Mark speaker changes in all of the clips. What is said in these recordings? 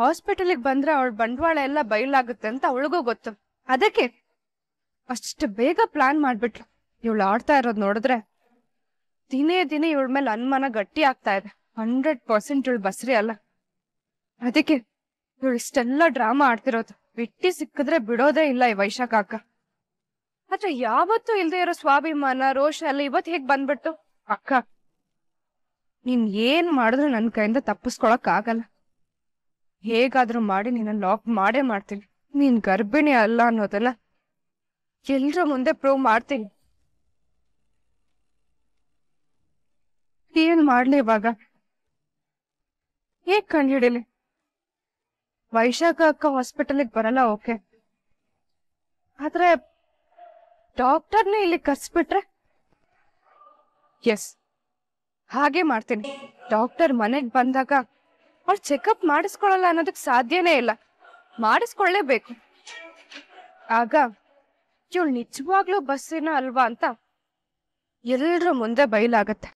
Speaker 1: ಹಾಸ್ಪಿಟಲಿಗೆ ಬಂದ್ರೆ ಅವಳ ಬಂಡವಾಳ ಎಲ್ಲ ಬಯಲಾಗುತ್ತೆ ಅಂತ ಅವಳಿಗೂ ಗೊತ್ತು ಅದಕ್ಕೆ ಅಷ್ಟು ಬೇಗ ಪ್ಲಾನ್ ಮಾಡ್ಬಿಟ್ಲು ಇವಳು ಆಡ್ತಾ ಇರೋದ್ ನೋಡಿದ್ರೆ ದಿನೇ ದಿನೇ ಇವಳ ಮೇಲೆ ಅನುಮಾನ ಗಟ್ಟಿ ಆಗ್ತಾ ಇದೆ ಹಂಡ್ರೆಡ್ ಪರ್ಸೆಂಟ್ ಇವಳು ಬಸ್ರಿ ಅಲ್ಲ ಅದಕ್ಕೆ ಇವಳು ಇಷ್ಟೆಲ್ಲ ಡ್ರಾಮಾ ಆಡ್ತಿರೋದು ಬಿಟ್ಟಿ ಸಿಕ್ಕಿದ್ರೆ ಬಿಡೋದೇ ಇಲ್ಲ ಈ ವೈಶಾಖ ಅಕ್ಕ ಆದ್ರೆ ಯಾವತ್ತೂ ಇಲ್ದೇ ಇರೋ ಸ್ವಾಭಿಮಾನ ರೋಷ ಎಲ್ಲ ಇವತ್ ಹೇಗ್ ಬಂದ್ಬಿಟ್ಟು ಅಕ್ಕ ನೀನ್ ಏನ್ ಮಾಡಿದ್ರು ನನ್ ಕೈಯಿಂದ ತಪ್ಪಿಸ್ಕೊಳಕ್ ಆಗಲ್ಲ ಹೇಗಾದ್ರೂ ಮಾಡಿ ನಿನ್ನ ಲಾಕ್ ಮಾಡೇ ಮಾಡ್ತೀನಿ ನೀನ್ ಗರ್ಭಿಣಿ ಅಲ್ಲ ಅನ್ನೋದನ್ನ ಎಲ್ರ ಮುಂದೆ ಪ್ರೂವ್ ಮಾಡ್ತೀನಿ ಏನ್ ಮಾಡ್ಲಿ ಇವಾಗ ಹೇಗ್ ಕಂಡು ಹಿಡಿಲಿ ವೈಶಾಖ ಅಕ್ಕ ಹಾಸ್ಪಿಟಲ್ಗೆ ಬರಲ್ಲ ಓಕೆ ಆದ್ರೆ ಡಾಕ್ಟರ್ನ ಇಲ್ಲಿ ಕರ್ಸ್ಬಿಟ್ರೆ ಎಸ್ ಹಾಗೆ ಮಾಡ್ತೀನಿ ಡಾಕ್ಟರ್ ಮನೆಗ್ ಬಂದಾಗ ಅವ್ರು ಚೆಕಪ್ ಮಾಡಿಸ್ಕೊಳಲ್ಲ ಅನ್ನೋದಕ್ಕೆ ಸಾಧ್ಯನೇ ಇಲ್ಲ ಮಾಡಿಸ್ಕೊಳ್ಳೇಬೇಕು ಆಗ ಇವಳು ನಿಜವಾಗ್ಲೂ ಬಸ್ಸಿನ ಅಲ್ವಾ ಅಂತ ಎಲ್ರ
Speaker 2: ಮುಂದೆ ಬಯಲಾಗತ್ತೆ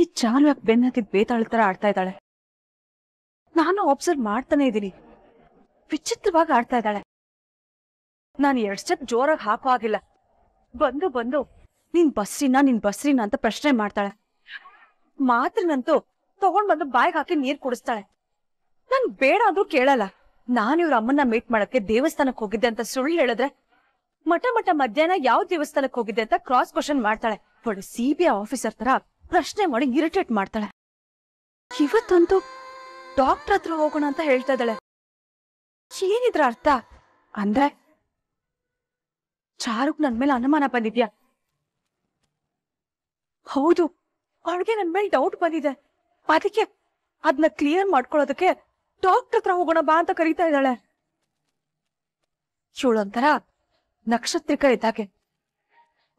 Speaker 2: ಈ ಚಾಲು ಯಾಕೆ ಬೆನ್ನತ್ತಿದ್ ಬೇತಾಳ ತರ ಆಡ್ತಾ ಇದ್ದಾಳೆ
Speaker 1: ನಾನು ಅಬ್ಸರ್ವ್ ಮಾಡ್ತಾನೆ ಇದ್ದೀನಿ ವಿಚಿತ್ರವಾಗಿ ಆಡ್ತಾ ಇದ್ದಾಳೆ ನಾನು ಎರಡ್ ಸ್ಟೆಪ್ ಜೋರಾಗಿ ಆಗಿಲ್ಲ ಬಂದು ಬಂದು ನಿನ್ ಬಸ್ರಿನ ನಿನ್ ಬಸ್ರಿನ ಅಂತ ಪ್ರಶ್ನೆ ಮಾಡ್ತಾಳೆ ಮಾತ್ರನಂತೂ ತಗೊಂಡ್ ಬಂದು ಬಾಯಿಗೆ ಹಾಕಿ ನೀರ್ ಕುಡಿಸ್ತಾಳೆ ನನ್ ಬೇಡ ಅಂದ್ರೂ ಕೇಳಲ್ಲ ನಾನ್ ಇವ್ರ ಅಮ್ಮನ್ನ ಮೀಟ್ ಮಾಡಕ್ಕೆ ದೇವಸ್ಥಾನಕ್ ಹೋಗಿದ್ದೆ ಅಂತ ಸುಳ್ಳು ಹೇಳಿದ್ರೆ ಮಠ ಮಠ ಮಧ್ಯಾಹ್ನ ಯಾವ ದೇವಸ್ಥಾನಕ್ ಹೋಗಿದ್ದೆ ಅಂತ ಕ್ರಾಸ್ ಕ್ವಶನ್ ಮಾಡ್ತಾಳೆ ಒಳ್ಳೆ ಸಿ ಬಿ ಐ ಆಫೀಸರ್ ತರ ಪ್ರಶ್ನೆ ಮಾಡಿ ಇರಿಟೇಟ್ ಮಾಡ್ತಾಳೆ ಇವತ್ತಂತೂ ಡಾಕ್ಟರ್ ಹತ್ರ ಹೋಗೋಣ ಅಂತ ಹೇಳ್ತಾ ಇದ್ದಾಳೆ ಏನಿದ್ರ ಅರ್ಥ ಅಂದ್ರೆ ಚಾರುಕ್ ನನ್ ಮೇಲೆ ಅನುಮಾನ ಬಂದಿದ್ಯಾ ಹೌದು ಅವಳಿಗೆ ನನ್ ಮೇಲೆ ಡೌಟ್ ಬಂದಿದೆ ಅದಕ್ಕೆ ಅದನ್ನ ಕ್ಲಿಯರ್ ಮಾಡ್ಕೊಳ್ಳೋದಕ್ಕೆ ಡಾಕ್ಟರ್ ಹತ್ರ ಹೋಗೋಣ ಬಾ ಅಂತ ಕರೀತಾ ಇದ್ದಾಳೆ ಇವಳೊಂಥರ ನಕ್ಷತ್ರಿಕ ಇದ್ದಾಕೆ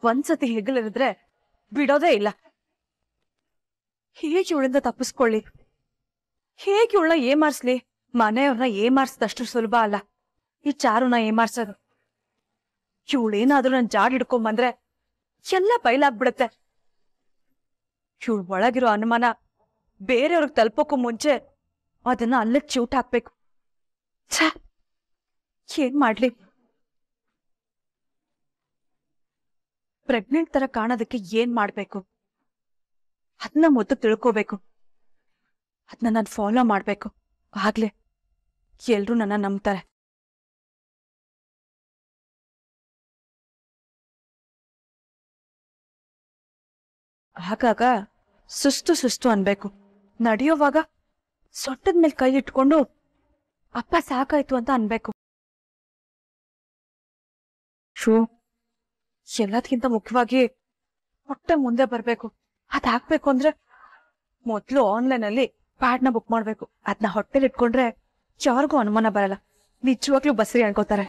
Speaker 1: ಒಂದ್ಸತಿ ಹೆಗಲಿರಿದ್ರೆ ಬಿಡೋದೇ ಇಲ್ಲ ಹೇಗೆ ಇವಳಿಂದ ತಪ್ಪಿಸ್ಕೊಳ್ಳಿ ಹೇಗೆ ಇವಳನ್ನ ಏಮಾರ್ಸ್ಲಿ ಮನೆಯವ್ರನ್ನ ಏಮಾರ್ಸದಷ್ಟು ಸುಲಭ ಅಲ್ಲ ಈ ಚಾರುನ ಏಮಾರ್ಸೋದು ಇವಳೇನಾದ್ರೂ ನನ್ ಜಾಡ್ ಹಿಡ್ಕೊಂಬಂದ್ರೆ ಎಲ್ಲ ಬಯಲಾಗ್ಬಿಡತ್ತೆ ಇವಳ್ ಒಳಗಿರೋ ಅನುಮಾನ ಬೇರೆಯವ್ರಿಗೆ ತಲುಪೋಕ್ಕೂ ಮುಂಚೆ ಅದನ್ನ ಅಲ್ಲಕ್ಕೆ ಚೂಟ್ ಹಾಕ್ಬೇಕು ಏನ್ ಮಾಡ್ಲಿ ಪ್ರೆಗ್ನೆಂಟ್ ತರ ಕಾಣೋದಕ್ಕೆ ಏನ್ ಮಾಡ್ಬೇಕು ಅದನ್ನ ಮೊದಲು ತಿಳ್ಕೋಬೇಕು ಅದನ್ನ
Speaker 2: ನಾನು ಫಾಲೋ ಮಾಡ್ಬೇಕು ಆಗ್ಲೇ ಎಲ್ರು ನನ್ನ ನಂಬ್ತಾರೆ ಹಾಗಾಗ ಸುಸ್ತು ಸುಸ್ತು ಅನ್ಬೇಕು ನಡೆಯೋವಾಗ
Speaker 1: ಸೊಟ್ಟದ ಮೇಲೆ ಕೈ ಇಟ್ಕೊಂಡು ಅಪ್ಪ ಸಾಕಾಯ್ತು ಅಂತ ಅನ್ಬೇಕು ಶೂ ಎಲ್ಲದಕ್ಕಿಂತ ಮುಖ್ಯವಾಗಿ ಹೊಟ್ಟೆ ಮುಂದೆ ಬರ್ಬೇಕು ಅದ್ ಹಾಕ್ಬೇಕು ಅಂದ್ರೆ ಮೊದ್ಲು ಆನ್ಲೈನ್ ಅಲ್ಲಿ ಪ್ಯಾಡ್ನ
Speaker 2: ಬುಕ್ ಮಾಡ್ಬೇಕು ಅದನ್ನ ಹೊಟ್ಟೆಲಿ ಇಟ್ಕೊಂಡ್ರೆ ಯಾರಿಗೂ ಅನುಮಾನ ಬರಲ್ಲ ನಿಜವಾಗ್ಲೂ ಬಸರಿ ಅನ್ಕೋತಾರೆ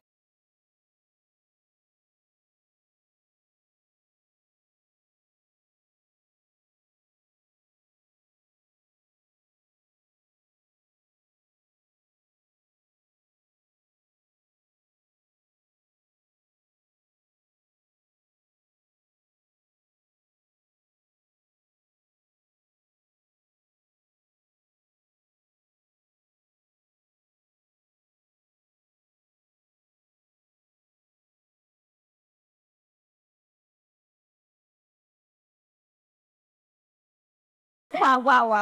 Speaker 2: ವಾ ವಾ ವಾ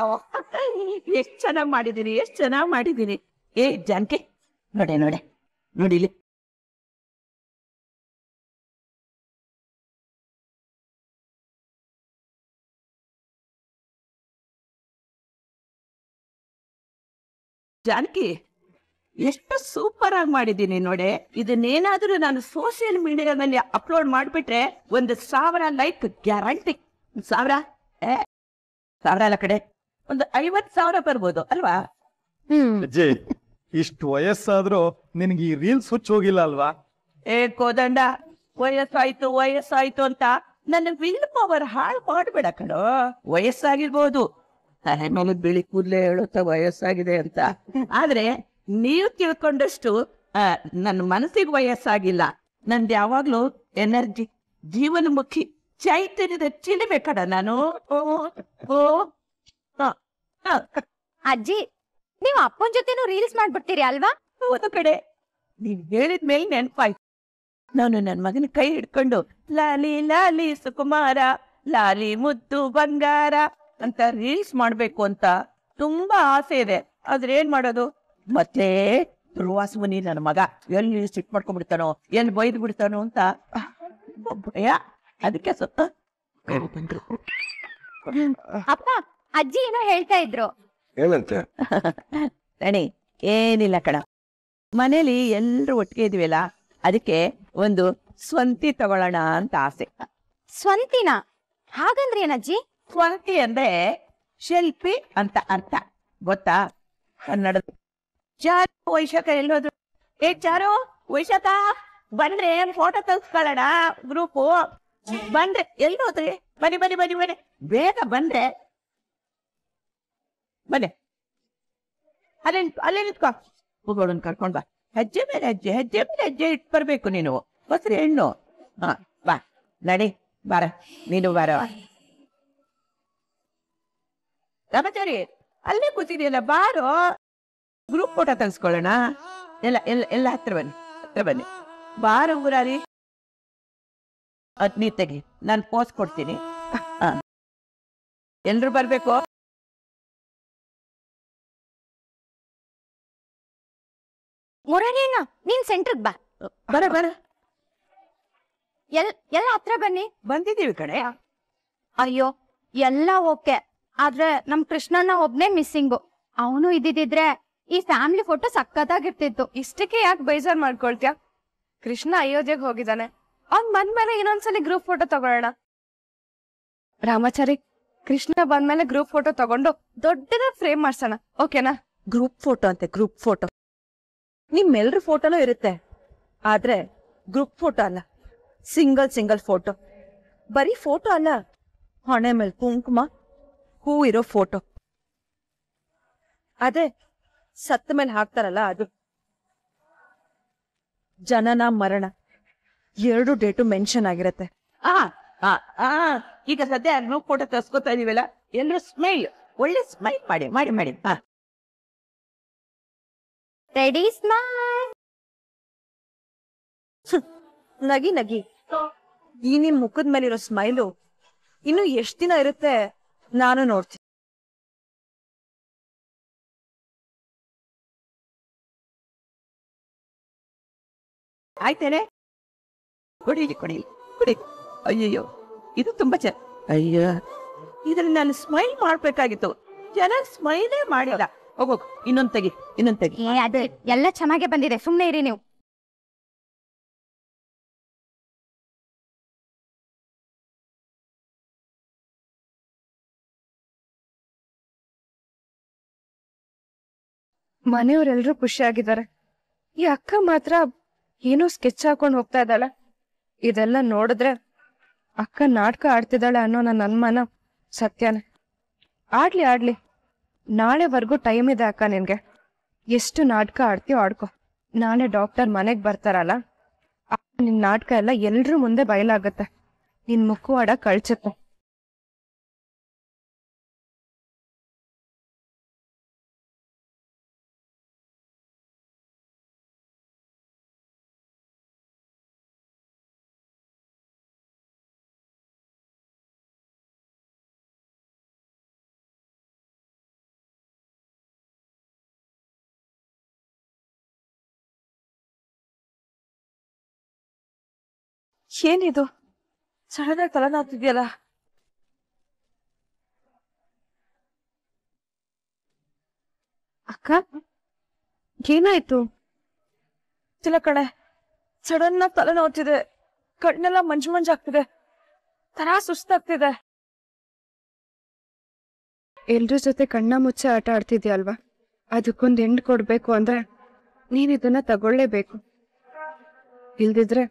Speaker 2: ಎಷ್ಟ್ ಚೆನ್ನಾಗ್ ಮಾಡಿದೀನಿ ಎಷ್ಟ್ ಚೆನ್ನಾಗ್ ಮಾಡಿದೀನಿ ಏ ಜಾನ್ಕೆ ನೋಡಿ ನೋಡೆ ನೋಡಿ ಇಲ್ಲಿ ಜಾನಕಿ ಎಷ್ಟು ಸೂಪರ್ ಆಗಿ ಮಾಡಿದೀನಿ ನೋಡಿ
Speaker 3: ಇದನ್ನೇನಾದ್ರೂ ನಾನು ಸೋಷಿಯಲ್ ಮೀಡಿಯಾದಲ್ಲಿ ಅಪ್ಲೋಡ್ ಮಾಡಿಬಿಟ್ರೆ ಒಂದು ಸಾವಿರ ಲೈಕ್ ಗ್ಯಾರಂಟಿ ಸಾವಿರ ಸಾವಿರ ಕಡೆ ಒಂದು ಐವತ್ ಸಾವಿರ ಬರ್ಬೋದು
Speaker 4: ಅಲ್ವಾ ಅಜ್ಜಿ ಇಷ್ಟು ವಯಸ್ಸಾದ್ರೂ ನಿನ್ಗೆ ಈ ರೀಲ್ಸ್ ಹುಚ್ಚ ಹೋಗಿಲ್ಲ ಅಲ್ವಾ
Speaker 3: ಏ ಕೋದಂಡ ವಯಸ್ಸಾಯ್ತು ವಯಸ್ಸಾಯ್ತು ಅಂತ ನನ್ನ ವಿಲ್ ಪವರ್ ಹಾಳು ಮಾಡ್ಬೇಡ ಕಣೋ ವಯಸ್ಸಾಗಿರ್ಬೋದು ತಲೆ ಮೇಲೆ ಬಿಳಿ ಕೂದಲೇ ಹೇಳುತ್ತ ವಯಸ್ಸಾಗಿದೆ ಅಂತ ಆದ್ರೆ ನೀವು ತಿಳ್ಕೊಂಡಷ್ಟು ನನ್ನ ಮನಸ್ಸಿಗೆ ವಯಸ್ಸಾಗಿಲ್ಲ ನಂದು ಯಾವಾಗ್ಲೂ ಎನರ್ಜಿ ಜೀವನಮುಖಿ ಚೈತನ್ಯದ ಚಿಲುಮೆ ಕಡ ನಾನು ಅಜ್ಜಿ ನೀವು ಅಪ್ಪನ ಜೊತೆನೂ ರೀಲ್ಸ್ ಮಾಡ್ಬಿಡ್ತೀರಿ ಅಲ್ವಾ ಒಂದು ಕಡೆ ನೀವ್ ಹೇಳಿದ್ಮೇಲೆ ನೆನ್ಪಾಯ್ತು ನೆನಪಾಯ್ತು ನಾನು ನನ್ನ ಮಗನ ಕೈ ಹಿಡ್ಕೊಂಡು ಲಾಲಿ ಲಾಲಿ ಸುಕುಮಾರ ಲಾಲಿ ಮುದ್ದು ಬಂಗಾರ ಅಂತ ರೀಲ್ಸ್ ಮಾಡ್ಬೇಕು ಅಂತ ತುಂಬಾ ಆಸೆ ಇದೆ ಆದ್ರೆ ಏನ್ ಮಾಡೋದು ಮತ್ತೆ ದುರ್ವಾಸ ಮುನಿ ನನ್ನ ಮಗ ಎಲ್ಲಿ ಸಿಟ್ ಮಾಡ್ಕೊಂಡ್ಬಿಡ್ತಾನೋ ಎಲ್ಲಿ ಬೈದ್ ಬಿಡ್ತಾನೋ ಅಂತ ಭಯ ಅದಕ್ಕೆ ಸ್ವಲ್ಪ ಅಪ್ಪ ಅಜ್ಜಿ ಏನೋ ಹೇಳ್ತಾ ಇದ್ರು ಏನಂತೆ ಏನಿಲ್ಲ ಕಣ ಮನೇಲಿ ಎಲ್ರು ಒಟ್ಟಿಗೆ ಇದೀವಲ್ಲ ಅದಕ್ಕೆ ಒಂದು ಸ್ವಂತಿ ತಗೊಳ್ಳೋಣ ಅಂತ ಆಸೆ ಸ್ವಂತಿನ ಹಾಗಂದ್ರೆ ಏನಜ್ಜಿ ಸ್ವಂತಿ ಅಂದ್ರೆ ಶಿಲ್ಪಿ ಅಂತ ಅರ್ಥ ಗೊತ್ತಾ ಕನ್ನಡದ ಚಾರು ವೈಶಾಖ ಹೋದ್ರು ಏ ಚಾರು ವೈಶಾಖ ಬಂದ್ರೆ ಫೋಟೋ ತಗ್ಸ್ಕೊಳ್ಳೋಣ ಗ್ರೂಪು ಬಂದ್ರೆ ಎಲ್ಲಿ ಹೋದ್ರಿ ಬನ್ನಿ ಬನ್ನಿ ಬನ್ನಿ ಬನ್ನಿ ಬೇಗ ಬಂದ್ರೆ ಬನ್ನಿ ಅಲ್ಲೇ ಅಲ್ಲೇ ನಿಂತ್ಕೋ ಹೋಗೋಣ ಕರ್ಕೊಂಡ್ ಬಾ ಹೆಜ್ಜೆ ಮೇಲೆ ಹೆಜ್ಜೆ ಹೆಜ್ಜೆ ಮೇಲೆ ಹೆಜ್ಜೆ ಇಟ್ ಬರ್ಬೇಕು ನೀನು ಹೊಸ್ರಿ ಹೆಣ್ಣು ಹಾ ಬಾ ನಡಿ ಬಾರ ನೀನು ಬಾರ ರಮಚಾರಿ ಅಲ್ಲೇ ಕೂತಿದೆಯಲ್ಲ ಬಾರೋ ಗ್ರೂಪ್ ಫೋಟೋ ತರಿಸ್ಕೊಳ್ಳೋಣ ಎಲ್ಲ ಎಲ್ಲ ಎಲ್ಲ ಹತ್ರ ಬನ್ನಿ ಹತ್ರ ಬನ್ನಿ
Speaker 2: ಬಾರ ಊರಾರಿ ಅದ್ ನೀ ತೆಗಿ ನಾನು ಪೋಸ್ಟ್ ಕೊಡ್ತೀನಿ ಎಲ್ಲರೂ ಬರ್ಬೇಕು ನೀನ್ ಸೆಂಟ್ರಿಗೆ ಬಾ ಬರ ಬರ ಎಲ್ ಎಲ್ಲ ಹತ್ರ ಬನ್ನಿ ಬಂದಿದ್ದೀವಿ ಕಡೆ
Speaker 1: ಅಯ್ಯೋ ಎಲ್ಲ ಓಕೆ ಆದ್ರೆ ನಮ್ ಕೃಷ್ಣನ ಒಬ್ನೇ ಮಿಸ್ಸಿಂಗು ಅವನು ಇದ್ದಿದ್ರೆ ಈ ಫ್ಯಾಮಿಲಿ ಫೋಟೋ ಸಕ್ಕತ್ತಾಗಿರ್ತಿತ್ತು ಇಷ್ಟಕ್ಕೆ ಯಾಕೆ ಬೇಜಾರ್ ಮಾಡ್ಕೊಳ್ತೀಯ ಕೃಷ್ಣ ಅಯೋಧ್ಯೆಗೆ ಹೋಗಿದ್ದಾನೆ ಅವ್ನ್ ಬಂದ್ಮೇಲೆ ಇನ್ನೊಂದ್ಸಲ ಗ್ರೂಪ್ ಫೋಟೋ ತಗೊಳ್ಳೋಣ ರಾಮಾಚಾರಿ ಕೃಷ್ಣ ಬಂದ್ಮೇಲೆ ಗ್ರೂಪ್ ಫೋಟೋ ತಗೊಂಡು ದೊಡ್ಡದ ಫ್ರೇಮ್ ಮಾಡ್ಸೋಣ ಓಕೆನಾ ಗ್ರೂಪ್ ಫೋಟೋ ಅಂತೆ ಗ್ರೂಪ್ ಫೋಟೋ ನಿಮ್ಮೆಲ್ರ ಫೋಟೋನೂ ಇರುತ್ತೆ ಆದ್ರೆ ಗ್ರೂಪ್ ಫೋಟೋ ಅಲ್ಲ ಸಿಂಗಲ್ ಸಿಂಗಲ್ ಫೋಟೋ ಬರೀ ಫೋಟೋ ಅಲ್ಲ ಹೊಣೆ ಮೇಲೆ ಕುಂಕುಮ ಹೂ ಇರೋ ಫೋಟೋ ಅದೇ ಸತ್ತ ಮೇಲೆ ಹಾಕ್ತಾರಲ್ಲ ಅದು ಜನನ ಮರಣ ಎರಡು ಡೇಟು ಮೆನ್ಷನ್ ಆಗಿರತ್ತೆ
Speaker 3: ಆ
Speaker 2: ಈಗ ಸದ್ಯ ನೋ ಫೋಟೋ ತರ್ಸ್ಕೊತಾ ಇದೀವಲ್ಲ ಎಲ್ಲರೂ ಸ್ಮೈಲ್ ಒಳ್ಳೆ ಸ್ಮೈಲ್ ಮಾಡಿ ಮಾಡಿ ಮಾಡಿ ರೆಡಿ ನಗಿ ನಗಿ ಈ ನಿಮ್ ಮುಖದ ಮೇಲಿರೋ ಸ್ಮೈಲು ಇನ್ನು ಎಷ್ಟ್ ದಿನ ಇರುತ್ತೆ ನಾನು ನೋಡ್ತೀನಿ ಆಯ್ತೇನೆ ಕೊಡೀಲಿ ಕುಡೀಲಿ ಕುಡಿ ಅಯ್ಯಯ್ಯೋ ಇದು ತುಂಬಾ ಚೆನ್ನ
Speaker 3: ಅಯ್ಯ ಇದ್ರಲ್ಲಿ ನಾನು ಸ್ಮೈಲ್ ಮಾಡ್ಬೇಕಾಗಿತ್ತು ಜನ ಸ್ಮೈಲೇ ಮಾಡಿಲ್ಲ
Speaker 2: ಹೋಗೋಕ್ ಇನ್ನೊಂದ್ ತೆಗಿ ಇನ್ನೊಂದ್ ತೆಗಿ ಏ ಎಲ್ಲ ಚೆನ್ನಾಗೆ ಬಂದಿದೆ ಸುಮ್ಮನೆ ಇರಿ ನೀವು ಮನೆಯವರೆಲ್ಲರೂ ಆಗಿದ್ದಾರೆ ಈ ಅಕ್ಕ ಮಾತ್ರ
Speaker 1: ಏನೋ ಸ್ಕೆಚ್ ಹಾಕೊಂಡು ಹೋಗ್ತಾ ಇದ್ದಾಳೆ ಇದೆಲ್ಲ ನೋಡಿದ್ರೆ ಅಕ್ಕ ನಾಟಕ ಆಡ್ತಿದ್ದಾಳೆ ಅನ್ನೋ ನನ್ನ ಅನುಮಾನ ಸತ್ಯನೇ ಆಡ್ಲಿ ಆಡ್ಲಿ ನಾಳೆವರೆಗೂ ಟೈಮ್ ಇದೆ ಅಕ್ಕ ನಿನ್ಗೆ ಎಷ್ಟು ನಾಟಕ ಆಡ್ತೀಯೋ ಆಡ್ಕೊ ನಾಳೆ ಡಾಕ್ಟರ್ ಮನೆಗೆ ಬರ್ತಾರಲ್ಲ
Speaker 2: ನಿನ್ನ ನಾಟಕ ಎಲ್ಲ ಎಲ್ರ ಮುಂದೆ ಬಯಲಾಗುತ್ತೆ ನಿನ್ನ ಮುಖವಾಡ ಕಳ್ಸತ್ತೆ ಏನಿದು ಸಡನ್ ಆಗಿ ತಲೆನಾಗ್ತಿದ್ಯಲ್ಲ
Speaker 1: ಅಕ್ಕ ಏನಾಯ್ತು ಇಲ್ಲ ಕಣೆ ಸಡನ್ ಆಗಿ ತಲೆ ನೋವ್ತಿದೆ ಕಣ್ಣೆಲ್ಲ ಮಂಜು ಮಂಜು ಆಗ್ತಿದೆ ಸುಸ್ತಾಗ್ತಿದೆ ಎಲ್ರ ಜೊತೆ ಕಣ್ಣ ಮುಚ್ಚೆ ಆಟ ಆಡ್ತಿದ್ಯಾ ಅಲ್ವಾ ಅದಕ್ಕೊಂದು ಹೆಣ್ಣು ಕೊಡ್ಬೇಕು ಅಂದ್ರೆ ನೀನ್ ಇದನ್ನ ತಗೊಳ್ಳೇಬೇಕು ಇಲ್ದಿದ್ರೆ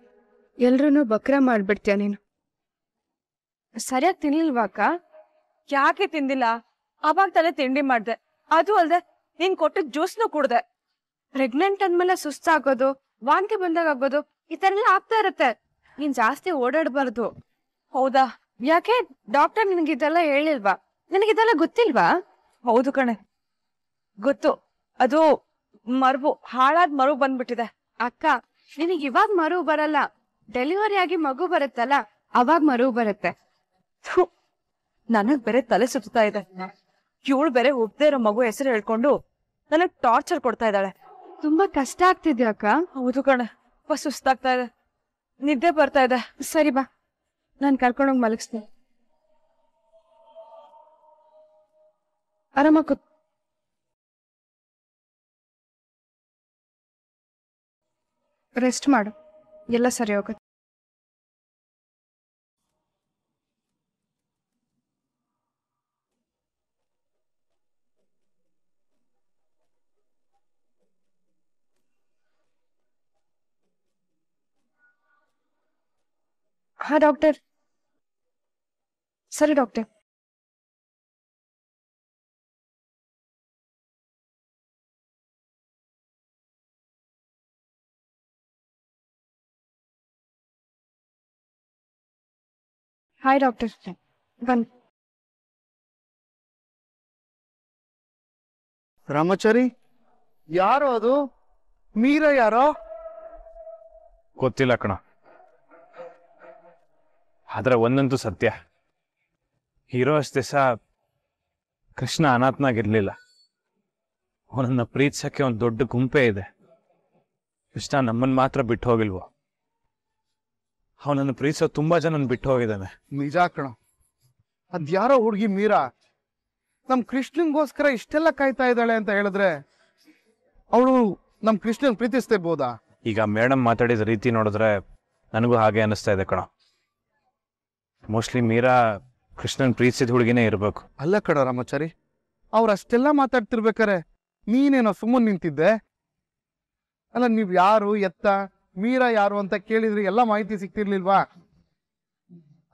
Speaker 1: ಎಲ್ರೂ ಬಕ್ರ ಮಾಡ್ಬಿಡ್ತೀಯ ನೀನು ಸರಿಯಾಗಿ ಅಕ್ಕ ಯಾಕೆ ತಿಂದಿಲ್ಲ ಅವಾಗ ತಲೆ ತಿಂಡಿ ಮಾಡ್ದೆ ಅದು ಅಲ್ದೆ ನೀನ್ ಕೊಟ್ಟ ಜ್ಯೂಸ್ನು ಕುಡ್ದೆ ಪ್ರೆಗ್ನೆಂಟ್ ಅಂದ್ಮೇಲೆ ಸುಸ್ತಾಗೋದು ವಾಂತಿ ಬಂದಾಗ ಆಗೋದು ಈ ತರ ಎಲ್ಲ ಆಗ್ತಾ ಇರತ್ತೆ ನೀನ್ ಜಾಸ್ತಿ ಓಡಾಡ್ಬಾರ್ದು ಹೌದಾ ಯಾಕೆ ಡಾಕ್ಟರ್ ನಿನಗಿದೆಲ್ಲ ಹೇಳಿಲ್ವಾ ನಿನಗಿದೆಲ್ಲ ಗೊತ್ತಿಲ್ವಾ ಹೌದು ಕಣೆ ಗೊತ್ತು ಅದು ಮರುಬು ಹಾಳಾದ್ ಮರು ಬಂದ್ಬಿಟ್ಟಿದೆ ಅಕ್ಕ ನಿನಗೆ ಇವಾಗ ಮರು ಬರಲ್ಲ ಡೆಲಿವರಿ ಆಗಿ ಮಗು ಬರುತ್ತಲ್ಲ ಅವಾಗ ಮರು ಬರುತ್ತೆ ನನಗ್ ಬೇರೆ ತಲೆ ಸುತ್ತಾ ಇದೆ ಇವಳು ಬೇರೆ ಒಬ್ದೇ ಇರೋ ಮಗು ಹೆಸರು ಹೇಳ್ಕೊಂಡು ನನಗ್ ಟಾರ್ಚರ್ ಕೊಡ್ತಾ ಇದ್ದಾಳೆ ತುಂಬಾ ಕಷ್ಟ ಆಗ್ತಿದ್ಯಾ ಅಕ್ಕ ಹೌದು ಕಣ ಸುಸ್ತಾಗ್ತಾ ಇದೆ ನಿದ್ದೆ ಬರ್ತಾ ಇದೆ ಸರಿ ಬಾ ನಾನ್ ಕರ್ಕೊಂಡೋಗಿ ಮಲಗಿಸ್ತೀನಿ
Speaker 2: ಆರಾಮ ರೆಸ್ಟ್ ಮಾಡು ಎಲ್ಲ ಸರಿ हाँ doctor sir doctor hi doctor ಬನ್
Speaker 4: ರಾಮಾಚಾರಿ ಯಾರು ಅದು ಮೀರಾ ಯಾರೋ
Speaker 5: ಗೊತ್ತಿಲ್ಲ ಕಣ ಆದ್ರೆ ಒಂದಂತೂ ಸತ್ಯ ಹೀರೋ ಅಷ್ಟೇ ಸಹ ಕೃಷ್ಣ ಅನಾಥನಾಗಿರ್ಲಿಲ್ಲ ಅವನನ್ನ ಪ್ರೀತಿಸಕ್ಕೆ ಒಂದು ದೊಡ್ಡ ಗುಂಪೆ ಇದೆ ಕೃಷ್ಣ ನಮ್ಮನ್ ಮಾತ್ರ ಬಿಟ್ಟು ಹೋಗಿಲ್ವೋ ಅವನನ್ನು ಪ್ರೀತಿಸೋ ತುಂಬಾ ಜನ ಬಿಟ್ಟು ಹೋಗಿದ್ದಾನೆ
Speaker 4: ನಿಜ ಕಣ ಅದ್ಯಾರೋ ಹುಡುಗಿ ಮೀರಾ ನಮ್ ಕೃಷ್ಣನ್ಗೋಸ್ಕರ ಇಷ್ಟೆಲ್ಲ ಕಾಯ್ತಾ ಇದ್ದಾಳೆ ಅಂತ ಹೇಳಿದ್ರೆ ಅವಳು ನಮ್ ಕೃಷ್ಣನ್ ಪ್ರೀತಿಸ್ತಿರ್ಬೋದಾ
Speaker 5: ಈಗ ಮೇಡಮ್ ಮಾತಾಡಿದ ರೀತಿ ನೋಡಿದ್ರೆ ನನಗೂ ಹಾಗೆ ಅನಿಸ್ತಾ ಇದೆ ಕಣ ಮೋಸ್ಟ್ಲಿ ಮೀರಾ ಕೃಷ್ಣನ್ ಪ್ರೀತಿಸಿದ ಹುಡುಗಿನೇ ಇರಬೇಕು
Speaker 4: ಅಲ್ಲ ಕಣ ರಾಮಾಚಾರಿ ಅವ್ರು ಅಷ್ಟೆಲ್ಲ ಮಾತಾಡ್ತಿರ್ಬೇಕಾರೆ ನೀನೇನೋ ಸುಮ್ಮನೆ ನಿಂತಿದ್ದೆ ಅಲ್ಲ ನೀವ್ ಯಾರು ಎತ್ತ ಮೀರಾ ಯಾರು ಅಂತ ಕೇಳಿದ್ರೆ ಎಲ್ಲ ಮಾಹಿತಿ ಸಿಕ್ತಿರ್ಲಿಲ್ವಾ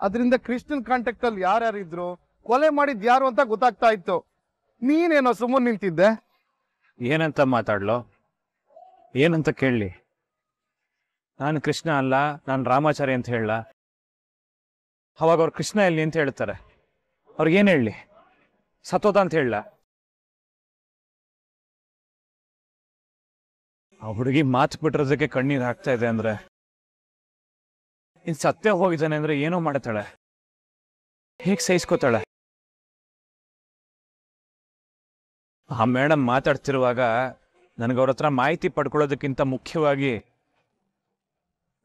Speaker 4: ಅದರಿಂದ ಕ್ರಿಶ್ಚಿಯನ್ ಕಾಂಟ್ಯಾಕ್ಟ್ ಅಲ್ಲಿ ಯಾರ್ಯಾರು ಕೊಲೆ ಮಾಡಿದ್ ಯಾರು ಅಂತ ಗೊತ್ತಾಗ್ತಾ ಇತ್ತು ನೀನೇನೋ ಸುಮ್ಮನೆ ನಿಂತಿದ್ದೆ
Speaker 5: ಏನಂತ ಮಾತಾಡ್ಲೋ ಏನಂತ ಕೇಳಲಿ ನಾನು ಕೃಷ್ಣ ಅಲ್ಲ ನಾನು ರಾಮಾಚಾರ್ಯ ಅಂತ ಹೇಳ ಅವಾಗ ಅವ್ರು ಕೃಷ್ಣ ಎಲ್ಲಿ ಅಂತ ಹೇಳ್ತಾರೆ ಅವ್ರಿಗೇನು ಹೇಳಲಿ ಸತೋದ ಅಂತ ಹೇಳ
Speaker 2: ಆ ಹುಡುಗಿ ಮಾತು ಬಿಟ್ಟಿರೋದಕ್ಕೆ ಕಣ್ಣೀರು ಹಾಕ್ತಾ ಇದೆ ಅಂದ್ರೆ ಇನ್ ಸತ್ಯ ಹೋಗಿದ್ದಾನೆ ಅಂದ್ರೆ ಏನೋ ಮಾಡ್ತಾಳೆ ಹೇಗ್ ಸಹಿಸ್ಕೋತಾಳೆ ಆ ಮೇಡಮ್
Speaker 5: ಮಾತಾಡ್ತಿರುವಾಗ ನನಗೆ ಅವ್ರ ಹತ್ರ ಮಾಹಿತಿ ಪಡ್ಕೊಳ್ಳೋದಕ್ಕಿಂತ ಮುಖ್ಯವಾಗಿ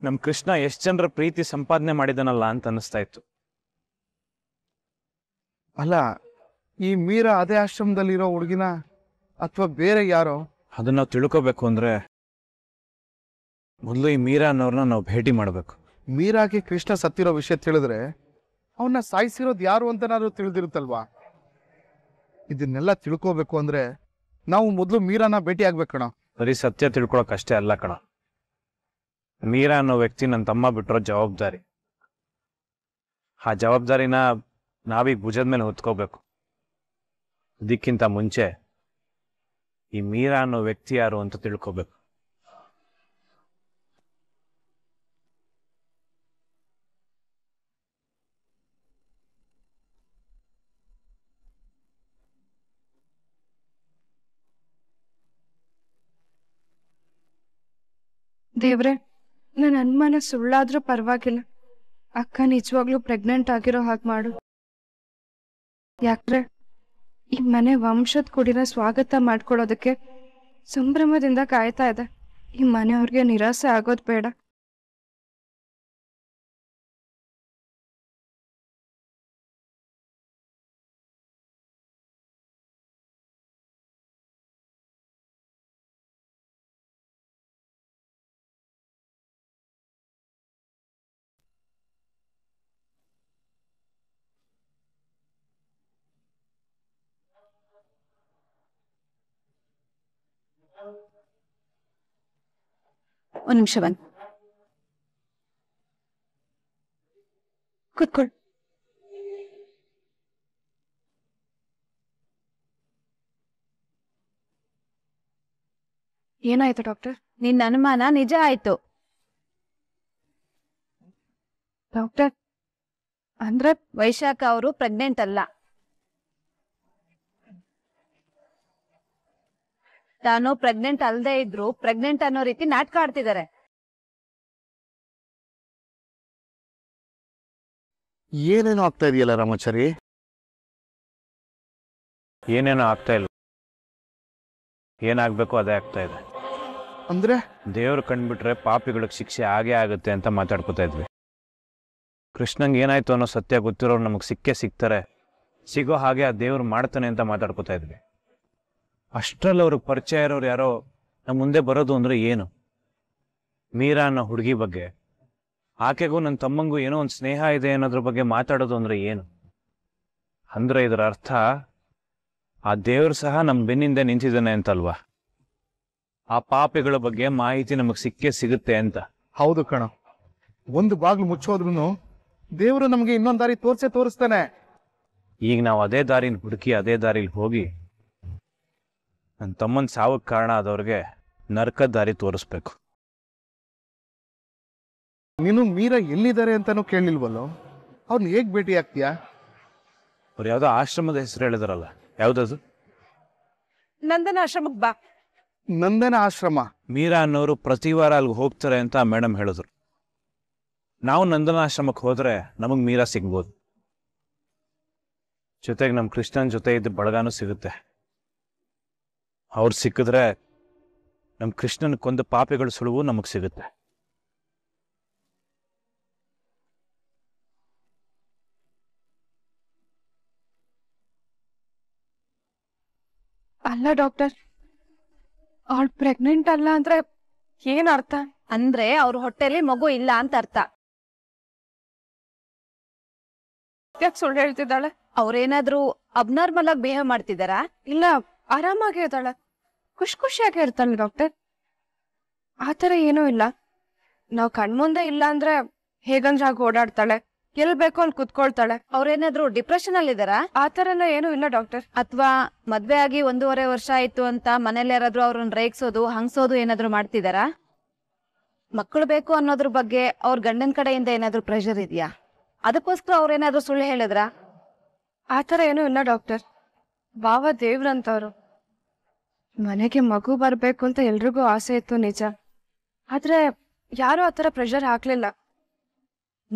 Speaker 5: ನಮ್ಮ ಕೃಷ್ಣ ಎಷ್ಟು ಜನರ ಪ್ರೀತಿ ಸಂಪಾದನೆ ಮಾಡಿದನಲ್ಲ ಅಂತ ಅನಿಸ್ತಾ ಇತ್ತು
Speaker 4: ಅಲ್ಲ ಈ ಮೀರ ಅದೇ ಆಶ್ರಮದಲ್ಲಿರೋ ಹುಡುಗಿನ ಅಥವಾ ಬೇರೆ ಯಾರೋ
Speaker 5: ಅದನ್ನ ನಾವು ತಿಳ್ಕೋಬೇಕು ಅಂದರೆ ಮೊದಲು ಈ ಮೀರಾ ಅನ್ನೋರನ್ನ ನಾವು ಭೇಟಿ ಮಾಡಬೇಕು ಮೀರಾಗೆ
Speaker 4: ಕೃಷ್ಣ ಸತ್ತಿರೋ ವಿಷಯ ತಿಳಿದ್ರೆ ಅವನ್ನ ಸಾಯಿಸಿರೋದು ಯಾರು ಅಂತನಾದ್ರೂ ತಿಳಿದಿರುತ್ತಲ್ವಾ ಇದನ್ನೆಲ್ಲ ತಿಳ್ಕೋಬೇಕು ಅಂದ್ರೆ ನಾವು ಮೊದಲು ಮೀರಾನ ಭೇಟಿ ಆಗ್ಬೇಕು ಕಣ
Speaker 5: ಬರೀ ಸತ್ಯ ತಿಳ್ಕೊಳಕ್ ಅಷ್ಟೇ ಅಲ್ಲ ಕಣ ಮೀರಾ ಅನ್ನೋ ವ್ಯಕ್ತಿ ನನ್ನ ತಮ್ಮ ಬಿಟ್ಟಿರೋ ಜವಾಬ್ದಾರಿ ಆ ಜವಾಬ್ದಾರಿನ ನಾವೀಗ ಭುಜದ ಮೇಲೆ ಹೊತ್ಕೋಬೇಕು ಇದಕ್ಕಿಂತ ಮುಂಚೆ ಈ ಮೀರಾ ಅನ್ನೋ ವ್ಯಕ್ತಿ ಯಾರು ಅಂತ ತಿಳ್ಕೊಬೇಕು
Speaker 1: ದೇವ್ರೆ ನನ್ನ ಅನುಮಾನ ಸುಳ್ಳಾದ್ರೂ ಪರವಾಗಿಲ್ಲ ಅಕ್ಕ ನಿಜವಾಗ್ಲೂ ಪ್ರೆಗ್ನೆಂಟ್ ಆಗಿರೋ ಹಾಗೆ ಮಾಡು ಯಾಕ್ರೆ ಈ ಮನೆ ವಂಶದ ಕುಡಿನ ಸ್ವಾಗತ
Speaker 2: ಮಾಡ್ಕೊಳ್ಳೋದಕ್ಕೆ ಸಂಭ್ರಮದಿಂದ ಕಾಯ್ತಾ ಇದೆ ಈ ಮನೆಯವ್ರಿಗೆ ನಿರಾಸೆ ಆಗೋದು ಬೇಡ
Speaker 1: ಒಂದ್ ನಿಮಿಷ ಬನ್ನಿ ಕೂತ್ಕೊಳ್ಳಿ ಏನಾಯ್ತು ಡಾಕ್ಟರ್ ನಿನ್ನ ಅನುಮಾನ ನಿಜ ಆಯ್ತು ಡಾಕ್ಟರ್ ಅಂದ್ರೆ ವೈಶಾಖ ಅವರು ಪ್ರೆಗ್ನೆಂಟ್ ಅಲ್ಲ ತಾನು ಪ್ರೆಗ್ನೆಂಟ್ ಅಲ್ದೇ ಇದ್ರು ಪ್ರೆಗ್ನೆಂಟ್ ಅನ್ನೋ ರೀತಿ ನಾಟಕ ಆಡ್ತಿದ್ದಾರೆ
Speaker 2: ಏನೇನು ಆಗ್ತಾ ಇದೆಯಲ್ಲ ರಾಮಾಚಾರಿ ಏನೇನೋ ಆಗ್ತಾ ಇಲ್ಲ
Speaker 5: ಏನಾಗ್ಬೇಕು ಅದೇ ಆಗ್ತಾ ಇದೆ ಅಂದ್ರೆ ದೇವ್ರು ಕಂಡ್ಬಿಟ್ರೆ ಪಾಪಿಗಳಿಗೆ ಶಿಕ್ಷೆ ಆಗೇ ಆಗುತ್ತೆ ಅಂತ ಮಾತಾಡ್ಕೊತಾ ಇದ್ವಿ ಕೃಷ್ಣಂಗೆ ಏನಾಯ್ತು ಅನ್ನೋ ಸತ್ಯ ಗೊತ್ತಿರೋರು ನಮಗೆ ಸಿಕ್ಕೇ ಸಿಗ್ತಾರೆ ಸಿಗೋ ಹಾಗೆ ಆ ದೇವ್ರು ಮಾಡ್ತಾನೆ ಅಂತ ಮಾತಾಡ್ಕೊತಾ ಇದ್ವಿ ಅಷ್ಟರಲ್ಲಿ ಅವ್ರಿಗೆ ಪರಿಚಯ ಇರೋರು ಯಾರೋ ನಮ್ಮ ಮುಂದೆ ಬರೋದು ಅಂದರೆ ಏನು ಮೀರಾ ಅನ್ನೋ ಹುಡುಗಿ ಬಗ್ಗೆ ಆಕೆಗೂ ನನ್ನ ತಮ್ಮಂಗೂ ಏನೋ ಒಂದು ಸ್ನೇಹ ಇದೆ ಅನ್ನೋದ್ರ ಬಗ್ಗೆ ಮಾತಾಡೋದು ಅಂದರೆ ಏನು ಅಂದರೆ ಇದರ ಅರ್ಥ ಆ ದೇವರು ಸಹ ನಮ್ಮ ಬೆನ್ನಿಂದೆ ನಿಂತಿದ್ದಾನೆ ಅಂತಲ್ವಾ ಆ ಪಾಪಿಗಳ ಬಗ್ಗೆ ಮಾಹಿತಿ ನಮಗೆ ಸಿಕ್ಕೇ ಸಿಗುತ್ತೆ ಅಂತ ಹೌದು
Speaker 4: ಕಣ ಒಂದು ಬಾಗಿಲು ಮುಚ್ಚೋದ್ರೂ ದೇವರು ನಮಗೆ ಇನ್ನೊಂದು ದಾರಿ ತೋರಿಸೇ ತೋರಿಸ್ತಾನೆ
Speaker 5: ಈಗ ನಾವು ಅದೇ ದಾರಿನ ಹುಡುಕಿ ಅದೇ ದಾರಿಲಿ ಹೋಗಿ ನನ್ನ ತಮ್ಮನ ಸಾವಕ್ಕೆ ಕಾರಣ ಆದವ್ರಿಗೆ ನರಕ ದಾರಿ ತೋರಿಸ್ಬೇಕು
Speaker 4: ನೀನು ಮೀರಾ ಎಲ್ಲಿದ್ದಾರೆ ಅಂತಾನು ಕೇಳಿಲ್ವಲ್ಲೋ ಅವ್ರನ್ನ ಹೇಗೆ ಭೇಟಿ ಆಗ್ತೀಯಾ
Speaker 5: ಅವ್ರು ಯಾವುದೋ ಆಶ್ರಮದ ಹೆಸರು ಹೇಳಿದಾರಲ್ಲ ಯಾವ್ದದು
Speaker 4: ನಂದನ ಆಶ್ರಮಕ್ ಬಾ ನಂದನ ಆಶ್ರಮ
Speaker 5: ಮೀರಾ ಅನ್ನೋರು ಪ್ರತಿ ವಾರ ಅಲ್ಲಿಗೆ ಹೋಗ್ತಾರೆ ಅಂತ ಮೇಡಮ್ ಹೇಳಿದ್ರು ನಾವು ನಂದನ ಆಶ್ರಮಕ್ಕೆ ಹೋದ್ರೆ ನಮಗೆ ಮೀರಾ ಸಿಗ್ಬೋದು ಜೊತೆಗೆ ನಮ್ಮ ಕೃಷ್ಣನ ಜೊತೆ ಇದ್ದ ಬಳಗಾನು ಸಿಗುತ್ತೆ ಅವ್ರು ಸಿಕ್ಕಿದ್ರೆ ನಮ್ಮ ಕೃಷ್ಣನ ಕೊಂದ ಪಾಪಿಗಳ ಸುಳುವು ನಮಗೆ ಸಿಗುತ್ತೆ
Speaker 1: ಅಲ್ಲ ಡಾಕ್ಟರ್ ಅವಳು ಪ್ರೆಗ್ನೆಂಟ್ ಅಲ್ಲ ಅಂದ್ರೆ ಏನ್ ಅರ್ಥ ಅಂದ್ರೆ ಅವ್ರ ಹೊಟ್ಟೆಲಿ ಮಗು ಇಲ್ಲ ಅಂತ ಅರ್ಥ ಸುಳ್ಳು ಹೇಳ್ತಿದ್ದಾಳೆ ಅವ್ರೇನಾದ್ರೂ ಅಬ್ನಾರ್ಮಲ್ ಆಗಿ ಬಿಹೇವ್ ಮಾಡ್ತಿದಾರಾ ಇಲ್ಲ ಆರಾಮಾಗೇ ಇದ್ದಾಳೆ ಖುಷಿ ಖುಷಿಯಾಗೇ ಇರ್ತಾಳೆ ಡಾಕ್ಟರ್ ಆ ಥರ ಏನೂ ಇಲ್ಲ ನಾವು ಕಣ್ಮುಂದೆ ಇಲ್ಲ ಅಂದ್ರೆ ಹೇಗಂದ್ರೆ ಹಾಗೆ ಓಡಾಡ್ತಾಳೆ ಎಲ್ಲಿ ಬೇಕೋ ಅಲ್ಲಿ ಕುತ್ಕೊಳ್ತಾಳೆ ಅವ್ರೇನಾದ್ರೂ ಡಿಪ್ರೆಷನ್ ಅಲ್ಲಿ ಆ ಥರ ಏನೂ ಇಲ್ಲ ಡಾಕ್ಟರ್ ಅಥವಾ ಮದ್ವೆ ಆಗಿ ಒಂದೂವರೆ ವರ್ಷ ಆಯ್ತು ಅಂತ ಮನೇಲಿ ಯಾರಾದ್ರೂ ಅವ್ರನ್ನ ರೇಗ್ಸೋದು ಹಂಗ್ಸೋದು ಏನಾದ್ರೂ ಮಾಡ್ತಿದ್ದಾರಾ ಮಕ್ಕಳು ಬೇಕು ಅನ್ನೋದ್ರ ಬಗ್ಗೆ ಅವ್ರ ಗಂಡನ ಕಡೆಯಿಂದ ಏನಾದ್ರೂ ಪ್ರೆಷರ್ ಇದೆಯಾ ಅದಕ್ಕೋಸ್ಕರ ಅವ್ರೇನಾದ್ರೂ ಸುಳ್ಳು ಹೇಳಿದ್ರ ಆ ಥರ ಏನೂ ಇಲ್ಲ ಡಾಕ್ಟರ್ ಬಾವ ದೇವ್ರಂತವ್ರು ಮನೆಗೆ ಮಗು ಬರಬೇಕು ಅಂತ ಎಲ್ರಿಗೂ ಆಸೆ ಇತ್ತು ನಿಜ ಆದ್ರೆ ಯಾರು ಆತರ ಪ್ರೆಷರ್ ಹಾಕ್ಲಿಲ್ಲ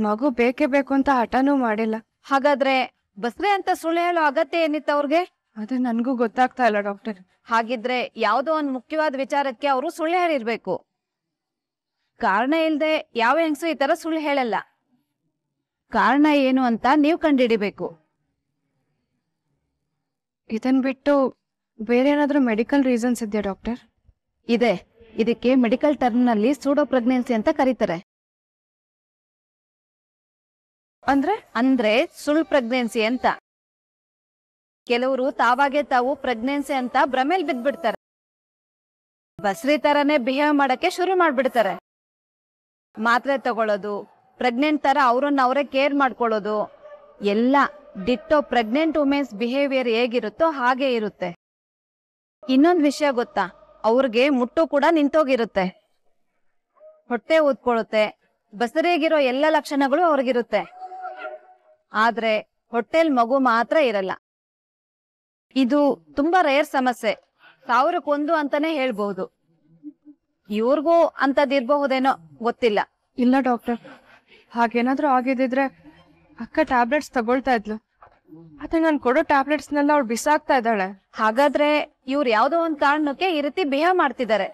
Speaker 1: ಮಗು ಬೇಕೇ ಬೇಕು ಅಂತ ಹಠನೂ ಮಾಡಿಲ್ಲ ಹಾಗಾದ್ರೆ ಬಸ್ರೆ ಅಂತ ಸುಳ್ಳು ಹೇಳೋ ಅಗತ್ಯ ಏನಿತ್ತು ಅವ್ರಿಗೆ ಅದು ನನಗೂ ಗೊತ್ತಾಗ್ತಾ ಇಲ್ಲ ಡಾಕ್ಟರ್ ಹಾಗಿದ್ರೆ ಯಾವುದೋ ಒಂದು ಮುಖ್ಯವಾದ ವಿಚಾರಕ್ಕೆ ಅವರು ಸುಳ್ಳು ಹೇಳಿರ್ಬೇಕು ಕಾರಣ ಇಲ್ಲದೆ ಯಾವ ಹೆಂಗಸು ಈ ತರ ಸುಳ್ಳು ಹೇಳಲ್ಲ ಕಾರಣ ಏನು ಅಂತ ನೀವು ಕಂಡಿಡಿಬೇಕು ಇದನ್ ಬಿಟ್ಟು ಬೇರೆ ಏನಾದರೂ ಮೆಡಿಕಲ್ ರೀಸನ್ಸ್ ಇದೆಯಾ ಡಾಕ್ಟರ್ ಇದೆ ಇದಕ್ಕೆ ಮೆಡಿಕಲ್ ಟರ್ಮ್ನಲ್ಲಿ ಸೂಡೋ ಪ್ರೆಗ್ನೆನ್ಸಿ ಅಂತ ಕರೀತಾರೆ
Speaker 2: ಅಂದ್ರೆ ಅಂದ್ರೆ ಸುಳ್ಳು ಪ್ರೆಗ್ನೆನ್ಸಿ ಅಂತ ಕೆಲವರು ತಾವಾಗೆ ತಾವು ಪ್ರೆಗ್ನೆನ್ಸಿ ಅಂತ ಭ್ರಮೆಲ್ ಬಿದ್ದ್ಬಿಡ್ತಾರೆ
Speaker 1: ಬಸ್ರಿ ತರನೇ ಬಿಹೇವ್ ಮಾಡಕ್ಕೆ ಶುರು ಮಾಡ್ಬಿಡ್ತಾರೆ ಮಾತ್ರೆ ತಗೊಳ್ಳೋದು ಪ್ರೆಗ್ನೆಂಟ್ ತರ ಅವ್ರನ್ನ ಅವರೇ ಕೇರ್ ಮಾಡ್ಕೊಳ್ಳೋದು ಎಲ್ಲ ಡಿಟ್ಟೋ ಪ್ರೆಗ್ನೆಂಟ್ ವುಮೆನ್ಸ್ ಬಿಹೇವಿಯರ್ ಹೇಗಿರುತ್ತೋ ಹಾಗೆ ಇರುತ್ತೆ ಇನ್ನೊಂದ್ ವಿಷಯ ಗೊತ್ತಾ ಅವ್ರಿಗೆ ಮುಟ್ಟು ಕೂಡ ನಿಂತೋಗಿರುತ್ತೆ ಹೊಟ್ಟೆ ಊದ್ಕೊಳ್ಳುತ್ತೆ ಬಸರಿಗಿರೋ ಎಲ್ಲ ಲಕ್ಷಣಗಳು ಅವ್ರಿಗಿರುತ್ತೆ ಆದ್ರೆ ಹೊಟ್ಟೆಲ್ ಮಗು ಮಾತ್ರ ಇರಲ್ಲ ಇದು ತುಂಬಾ ರೇರ್ ಸಮಸ್ಯೆ ಸಾವಿರಕ್ಕೊಂದು ಅಂತಾನೆ ಹೇಳ್ಬಹುದು ಇವ್ರಿಗೂ ಅಂತದಿರ್ಬಹುದೇನೋ ಗೊತ್ತಿಲ್ಲ ಇಲ್ಲ ಡಾಕ್ಟರ್ ಹಾಗೇನಾದ್ರೂ ಆಗಿದ್ದಿದ್ರೆ ಅಕ್ಕ ಟ್ಯಾಬ್ಲೆಟ್ಸ್ ತಗೊಳ್ತಾ ಇದ್ಲು ಮತ್ತೆ ನಾನು ಕೊಡೋ ನೆಲ್ಲ ಅವ್ಳು ಬಿಸಾಕ್ತಾ ಇದ್ದಾಳೆ ಹಾಗಾದ್ರೆ ಇವ್ರು ಯಾವ್ದೋ ಒಂದ್
Speaker 2: ಕಾರಣಕ್ಕೆ ಈ ರೀತಿ ಬಿಹೇವ್ ಮಾಡ್ತಿದ್ದಾರೆ